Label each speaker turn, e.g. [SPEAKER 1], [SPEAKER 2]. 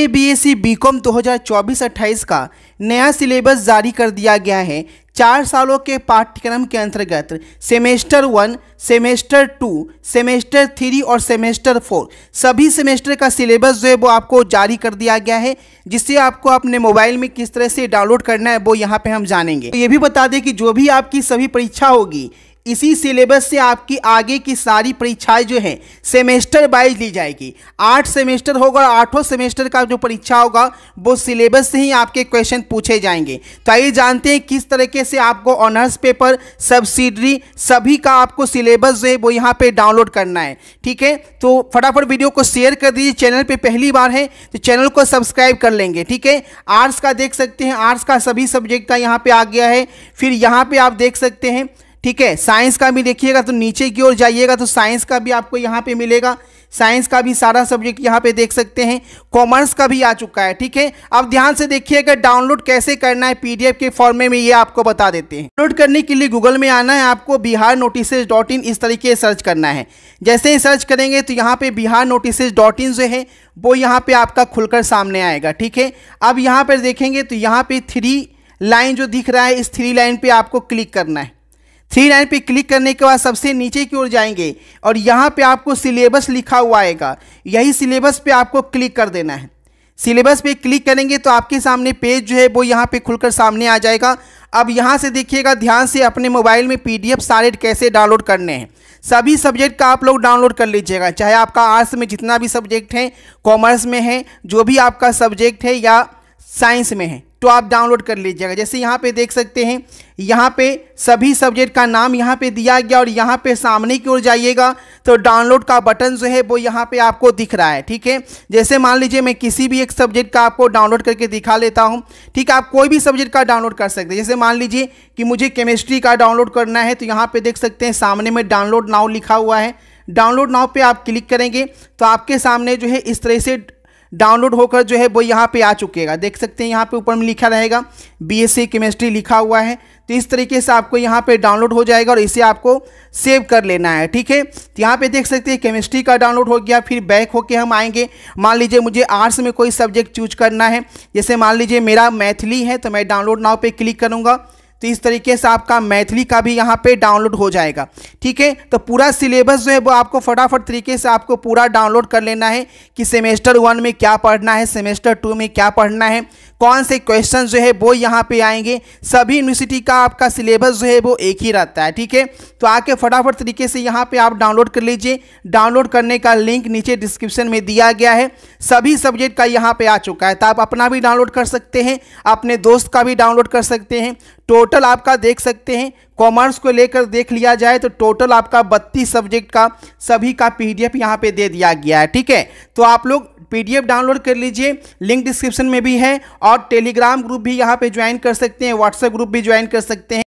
[SPEAKER 1] के B S C B com दो का नया सिलेबस जारी कर दिया गया है चार सालों के पाठ्यक्रम के अंतर्गत semester one semester two semester three और सेमेस्टर फोर सभी सेमेस्टर का सिलेबस जो है वो आपको जारी कर दिया गया है जिससे आपको अपने मोबाइल में किस तरह से डाउनलोड करना है वो यहाँ पे हम जानेंगे तो ये भी बता दें कि जो भी आपकी सभी परीक्षा होगी इसी सिलेबस से आपकी आगे की सारी परीक्षाएं जो हैं सेमेस्टर वाइज ली जाएगी आठ सेमेस्टर होगा और आठों सेमेस्टर का जो परीक्षा होगा वो सिलेबस से ही आपके क्वेश्चन पूछे जाएंगे तो आइए जानते हैं किस तरीके से आपको ऑनर्स पेपर सब्सिडरी सभी का आपको सिलेबस जो है वो यहाँ पर डाउनलोड करना है ठीक है तो फटाफट वीडियो को शेयर कर दीजिए चैनल पर पहली बार है तो चैनल को सब्सक्राइब कर लेंगे ठीक है आर्ट्स का देख सकते हैं आर्ट्स का सभी सब्जेक्ट का यहाँ पर आ गया है फिर यहाँ पर आप देख सकते हैं ठीक है साइंस का भी देखिएगा तो नीचे की ओर जाइएगा तो साइंस का भी आपको यहाँ पे मिलेगा साइंस का भी सारा सब्जेक्ट यहाँ पे देख सकते हैं कॉमर्स का भी आ चुका है ठीक है अब ध्यान से देखिएगा डाउनलोड कैसे करना है पीडीएफ के फॉर्मे में ये आपको बता देते हैं डाउनलोड करने के लिए गूगल में आना है आपको बिहार नोटिस डॉट इन इस तरीके से सर्च करना है जैसे ही सर्च करेंगे तो यहाँ पे बिहार नोटिस डॉट इन जो है वो यहाँ पर आपका खुलकर सामने आएगा ठीक है अब यहाँ पर देखेंगे तो यहाँ पर थ्री लाइन जो दिख रहा है इस थ्री लाइन पर आपको क्लिक करना है थ्री लाइन पे क्लिक करने के बाद सबसे नीचे की ओर जाएंगे और यहाँ पे आपको सिलेबस लिखा हुआ आएगा यही सिलेबस पे आपको क्लिक कर देना है सिलेबस पे क्लिक करेंगे तो आपके सामने पेज जो है वो यहाँ पे खुलकर सामने आ जाएगा अब यहाँ से देखिएगा ध्यान से अपने मोबाइल में पीडीएफ सारे कैसे डाउनलोड करने हैं सभी सब्जेक्ट का आप लोग डाउनलोड कर लीजिएगा चाहे आपका आर्ट्स में जितना भी सब्जेक्ट है कॉमर्स में है जो भी आपका सब्जेक्ट है या साइंस में है तो आप डाउनलोड कर लीजिएगा जैसे यहाँ पे देख सकते हैं यहाँ पे सभी सब्जेक्ट का नाम यहाँ पे दिया गया और यहाँ पे सामने की ओर जाइएगा तो डाउनलोड का बटन जो है वो यहाँ पे आपको दिख रहा है ठीक है जैसे मान लीजिए मैं किसी भी एक सब्जेक्ट का आपको डाउनलोड करके दिखा लेता हूँ ठीक है आप कोई भी सब्जेक्ट का डाउनलोड कर सकते हैं जैसे मान लीजिए कि मुझे केमिस्ट्री का डाउनलोड करना है तो यहाँ पर देख सकते हैं सामने में डाउनलोड नाव लिखा हुआ है डाउनलोड नाव पर आप क्लिक करेंगे तो आपके सामने जो है इस तरह से डाउनलोड होकर जो है वो यहाँ पे आ चुकेगा देख सकते हैं यहाँ पे ऊपर में लिखा रहेगा बीएससी केमिस्ट्री लिखा हुआ है तो इस तरीके से आपको यहाँ पे डाउनलोड हो जाएगा और इसे आपको सेव कर लेना है ठीक है तो यहाँ पे देख सकते हैं केमिस्ट्री का डाउनलोड हो गया फिर बैक होके हम आएंगे मान लीजिए मुझे आर्ट्स में कोई सब्जेक्ट चूज करना है जैसे मान लीजिए मेरा मैथिली है तो मैं डाउनलोड नाव पर क्लिक करूँगा तो इस तरीके से आपका मैथिली का भी यहाँ पे डाउनलोड हो जाएगा ठीक है तो पूरा सिलेबस जो है वो आपको फटाफट तरीके से आपको पूरा डाउनलोड कर लेना है कि सेमेस्टर वन में क्या पढ़ना है सेमेस्टर टू में क्या पढ़ना है कौन से क्वेश्चन जो है वो यहाँ पे आएंगे सभी यूनिवर्सिटी का आपका सिलेबस जो है वो एक ही रहता है ठीक है तो आके फटाफट तरीके से यहाँ पे आप डाउनलोड कर लीजिए डाउनलोड करने का लिंक नीचे डिस्क्रिप्शन में दिया गया है सभी सब्जेक्ट का यहाँ पे आ चुका है तो आप अपना भी डाउनलोड कर सकते हैं अपने दोस्त का भी डाउनलोड कर सकते हैं टोटल आपका देख सकते हैं कॉमर्स को लेकर देख लिया जाए तो टोटल आपका बत्तीस सब्जेक्ट का सभी का पीडीएफ यहाँ पे दे दिया गया है ठीक है तो आप लोग पीडीएफ डाउनलोड कर लीजिए लिंक डिस्क्रिप्शन में भी है और टेलीग्राम ग्रुप भी यहाँ पे ज्वाइन कर सकते हैं व्हाट्सएप ग्रुप भी ज्वाइन कर सकते हैं